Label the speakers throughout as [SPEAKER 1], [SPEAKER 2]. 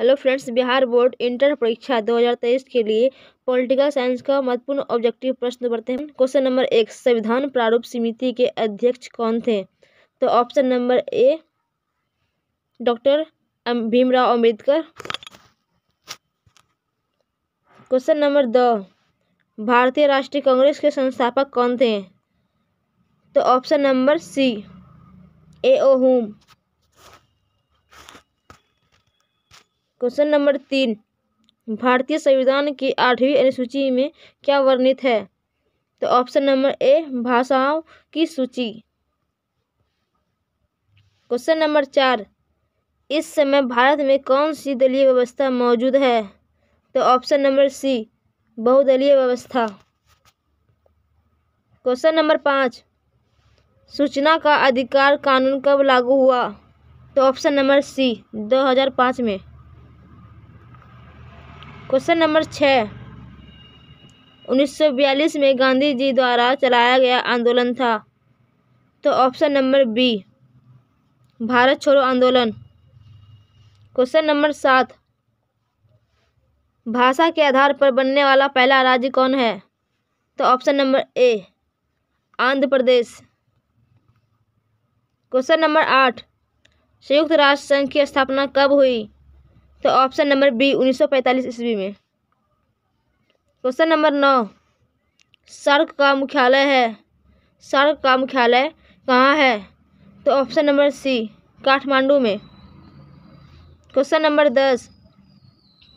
[SPEAKER 1] hello friends Bihar board inter परीक्षा 2023 के लिए पॉलिटिकल साइंस का महत्वपूर्ण ऑब्जेक्टिव प्रश्न बढ़ते हैं क्वेश्चन नंबर एक संविधान प्रारूप समिति के अध्यक्ष कौन थे तो option number A doctor Bhimrao Ambedkar question number दो भारतीय राष्ट्रीय कांग्रेस के संस्थापक कौन थे तो option number C A O Hume question number तीन भारतीय संविधान की आठवीं अनुसूची में क्या वर्णित है तो ऑप्शन नंबर ए भाषाओं की सूची क्वेश्चन नंबर चार इस समय भारत में कौन सी दलीय व्यवस्था मौजूद है तो ऑप्शन नंबर सी बहुदलीय व्यवस्था क्वेश्चन नंबर पाँच सूचना का अधिकार कानून कब लागू हुआ तो ऑप्शन नंबर सी 2005 में क्वेश्चन नंबर छः उन्नीस में गांधी जी द्वारा चलाया गया आंदोलन था तो ऑप्शन नंबर बी भारत छोड़ो आंदोलन क्वेश्चन नंबर सात भाषा के आधार पर बनने वाला पहला राज्य कौन है तो option number A Andhra Pradesh question number आठ संयुक्त राष्ट्र संघ की स्थापना कब हुई तो ऑप्शन नंबर बी 1945 ईस्वी में क्वेश्चन नंबर नौ सड़क का मुख्यालय है सड़क का मुख्यालय कहाँ है तो ऑप्शन नंबर सी काठमांडू में क्वेश्चन नंबर दस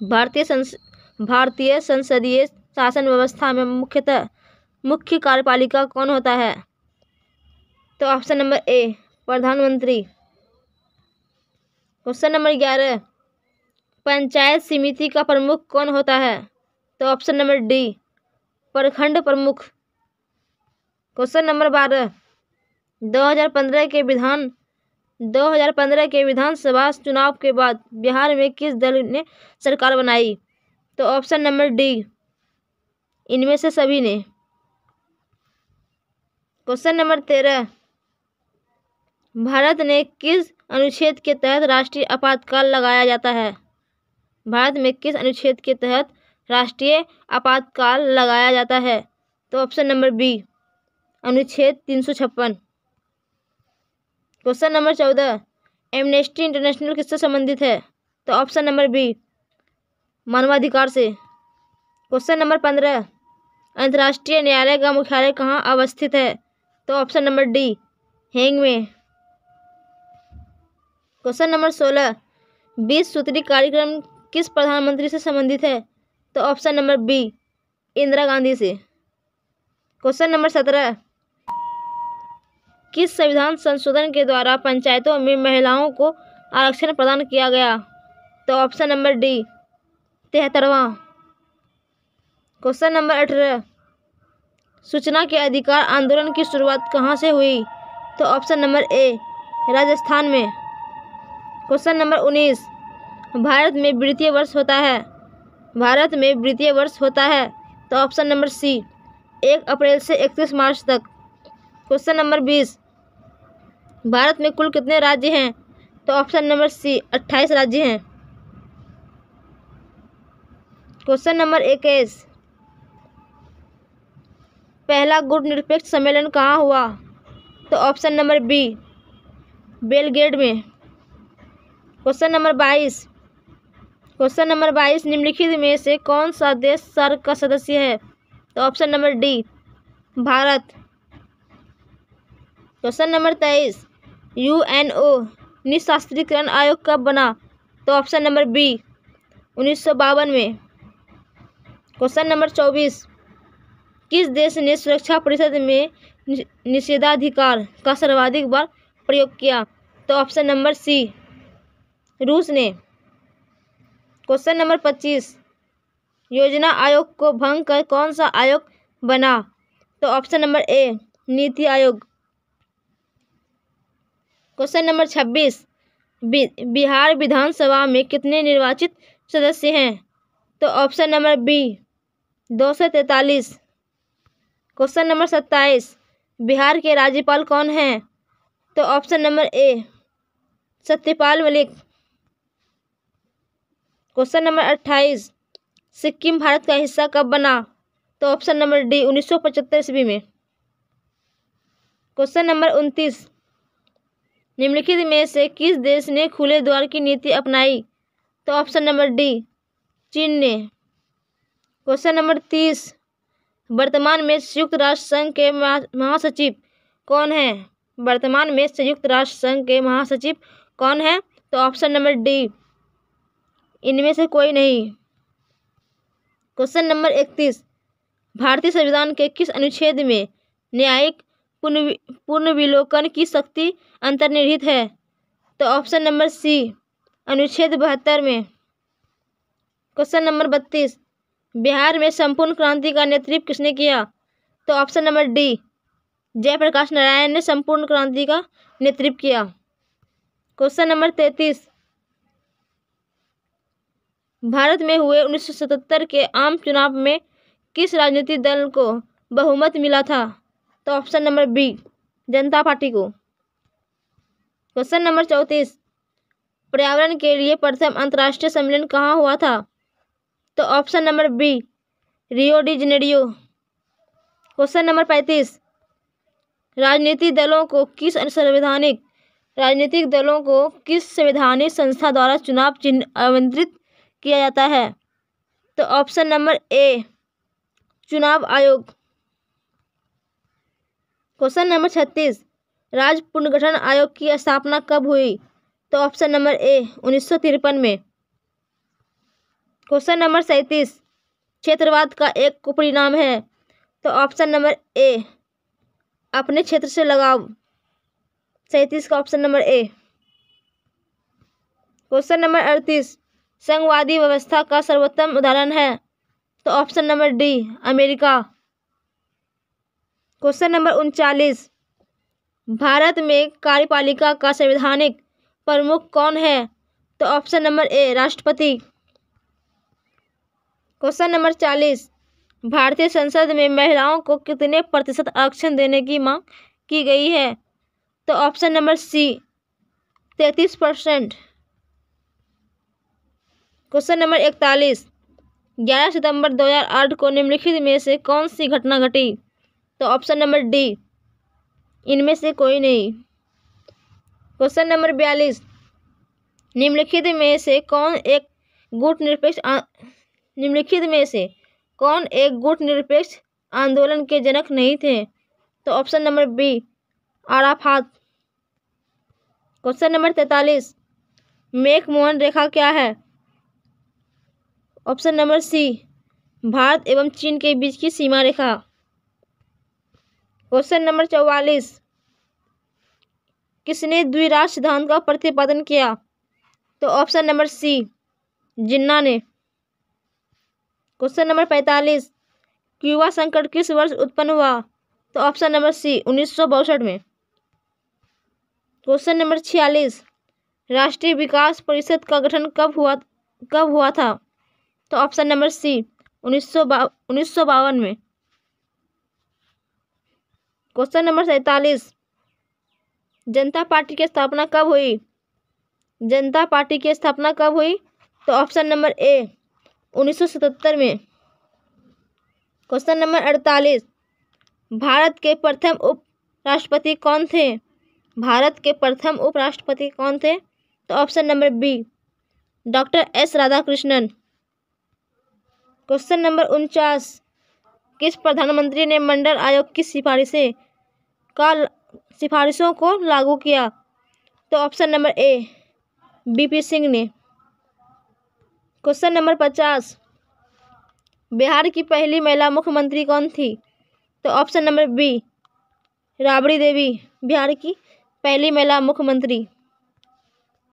[SPEAKER 1] भारतीय संस भारतीय संसदीय शासन व्यवस्था में मुख्यतः मुख्य कार्यपालिका कौन होता है तो ऑप्शन नंबर ए प्रधानमंत्री क्वेश्चन नंबर ग्यारह पंचायत समिति का प्रमुख कौन होता है तो ऑप्शन नंबर डी प्रखंड प्रमुख क्वेश्चन नंबर बारह 2015 के विधान 2015 के विधानसभा चुनाव के बाद बिहार में किस दल ने सरकार बनाई तो ऑप्शन नंबर डी इनमें से सभी ने क्वेश्चन नंबर तेरह भारत ने किस अनुच्छेद के तहत राष्ट्रीय आपातकाल लगाया जाता है भारत में किस अनुच्छेद के तहत राष्ट्रीय आपातकाल लगाया जाता है तो ऑप्शन नंबर बी अनुच्छेद तीन सौ छप्पन क्वेश्चन नंबर चौदह एमनेस्टी इंटरनेशनल किससे संबंधित है तो ऑप्शन नंबर बी मानवाधिकार से क्वेश्चन नंबर पंद्रह अंतर्राष्ट्रीय न्यायालय का मुख्यालय कहाँ अवस्थित है तो ऑप्शन नंबर डी हेंग में क्वेश्चन नंबर सोलह बीस सूत्री कार्यक्रम किस प्रधानमंत्री से संबंधित है तो option number B Indira Gandhi से क्वेश्चन नंबर सत्रह किस संविधान संशोधन के द्वारा पंचायतों में महिलाओं को आरक्षण प्रदान किया गया तो ऑप्शन नंबर डी तिहत्तरवा क्वेश्चन नंबर अठारह सूचना के अधिकार आंदोलन की शुरुआत कहाँ से हुई तो ऑप्शन नंबर ए राजस्थान में क्वेश्चन नंबर उन्नीस भारत में वित्तीय वर्ष होता है भारत में वित्तीय वर्ष होता है तो ऑप्शन नंबर सी एक अप्रैल से इकतीस मार्च तक क्वेश्चन नंबर बीस भारत में कुल कितने राज्य हैं तो ऑप्शन नंबर सी अट्ठाईस राज्य हैं क्वेश्चन नंबर इक्कीस पहला गुट निरपेक्ष सम्मेलन कहाँ हुआ तो ऑप्शन नंबर बी बेलगेट में क्वेश्चन नंबर बाईस क्वेश्चन नंबर बाईस निम्नलिखित में से कौन सा देश सर्ग का सदस्य है तो option number D Bharat question number तेईस यू एन ओ निशास्त्रीकरण आयोग कब बना तो ऑप्शन नंबर बी उन्नीस में क्वेश्चन नंबर चौबीस किस देश ने सुरक्षा परिषद में निषेधाधिकार का सर्वाधिक बार प्रयोग किया तो ऑप्शन नंबर सी रूस ने क्वेश्चन नंबर पच्चीस योजना आयोग को भंग कर कौन सा आयोग बना तो ऑप्शन नंबर ए नीति आयोग क्वेश्चन नंबर छब्बीस बिहार विधानसभा में कितने निर्वाचित सदस्य हैं तो ऑप्शन नंबर बी दो सौ तैतालीस क्वेश्चन नंबर सत्ताईस बिहार के राज्यपाल कौन हैं तो option number A Satyapal Malik question number अट्ठाईस सिक्किम भारत का हिस्सा कब बना तो ऑप्शन नंबर डी उन्नीस सौ पचहत्तर ईस्वी में क्वेश्चन नंबर उनतीस निम्नलिखित में से किस देश ने खुले द्वार की नीति अपनाई तो ऑप्शन नंबर डी चीन ने क्वेश्चन नंबर तीस वर्तमान में संयुक्त राष्ट्र संघ के महासचिव कौन है वर्तमान में संयुक्त राष्ट्र संघ के महासचिव कौन है तो ऑप्शन नंबर डी इनमें से कोई नहीं क्वेश्चन नंबर इकतीस भारतीय संविधान के किस अनुच्छेद में न्यायिक पुनः पुनर्विलोकन की शक्ति अंतर्निहित है तो ऑप्शन नंबर सी अनुच्छेद बहत्तर में क्वेश्चन नंबर बत्तीस बिहार में संपूर्ण क्रांति का नेतृत्व किसने किया तो option number D Jayaprakash Narayan ने संपूर्ण क्रांति का नेतृत्व किया क्वेश्चन नंबर तैतीस भारत में हुए उन्नीस सौ सतहत्तर के आम चुनाव में किस राजनीतिक दल को बहुमत मिला था तो option number B Janata party को क्वेश्चन नंबर चौंतीस पर्यावरण के लिए प्रथम अंतर्राष्ट्रीय सम्मेलन कहाँ हुआ था तो option number B Rio de Janeiro question number पैंतीस राजनीतिक दलों को किस संवैधानिक राजनीतिक दलों को किस संवैधानिक संस्था द्वारा चुनाव चिन्ह आवंत्रित किया जाता है तो ऑप्शन नंबर ए चुनाव आयोग क्वेश्चन नंबर छत्तीस राज्य पुनर्गठन आयोग की स्थापना कब हुई तो ऑप्शन नंबर ए उन्नीस में क्वेश्चन नंबर सैंतीस क्षेत्रवाद का एक कुपरी नाम है तो ऑप्शन नंबर ए अपने क्षेत्र से लगाव सैंतीस का option number A question number अड़तीस संघवादी व्यवस्था का सर्वोत्तम उदाहरण है तो option number D America question number उनचालीस भारत में कार्यपालिका का संवैधानिक प्रमुख कौन है तो ऑप्शन नंबर ए राष्ट्रपति क्वेश्चन नंबर चालीस भारतीय संसद में महिलाओं को कितने प्रतिशत आरक्षण देने की मांग की गई है तो ऑप्शन नंबर सी तैतीस परसेंट क्वेश्चन नंबर इकतालीस ग्यारह सितंबर 2008 को निम्नलिखित में से कौन सी घटना घटी तो ऑप्शन नंबर डी इनमें से कोई नहीं क्वेश्चन नंबर बयालीस निम्नलिखित में से कौन एक गुट निरपेक्ष निम्नलिखित में से कौन एक गुट निरपेक्ष आंदोलन के जनक नहीं थे तो option number B Arafat question number तैतालीस मेक मोहन रेखा क्या है ऑप्शन नंबर सी भारत एवं चीन के बीच की सीमा रेखा क्वेश्चन नंबर चौवालीस किसने द्विराष्ट्र सिद्धांत का प्रतिपादन किया तो ऑप्शन नंबर सी जिन्ना ने क्वेश्चन नंबर पैंतालीस क्यूबा संकट किस वर्ष उत्पन्न हुआ तो ऑप्शन नंबर सी उन्नीस में क्वेश्चन नंबर छियालीस राष्ट्रीय विकास परिषद का गठन कब हुआ कब हुआ था तो ऑप्शन नंबर सी उन्नीस उन्नीस सौ बावन में क्वेश्चन नंबर सैतालीस जनता पार्टी की स्थापना कब हुई जनता पार्टी की स्थापना कब हुई तो ऑप्शन नंबर ए 1977 में क्वेश्चन नंबर अड़तालीस भारत के प्रथम उप राष्ट्रपति कौन थे भारत के प्रथम उपराष्ट्रपति कौन थे तो option number B doctor S Radhakrishnan question number उनचास किस प्रधानमंत्री ने मंडल आयोग की सिफारिशें का सिफारिशों को लागू किया तो option number A V P Singh ने क्वेश्चन नंबर पचास बिहार की पहली महिला मुख्यमंत्री कौन थी तो option number B Rabri Devi Bihar की पहली महिला मुख्यमंत्री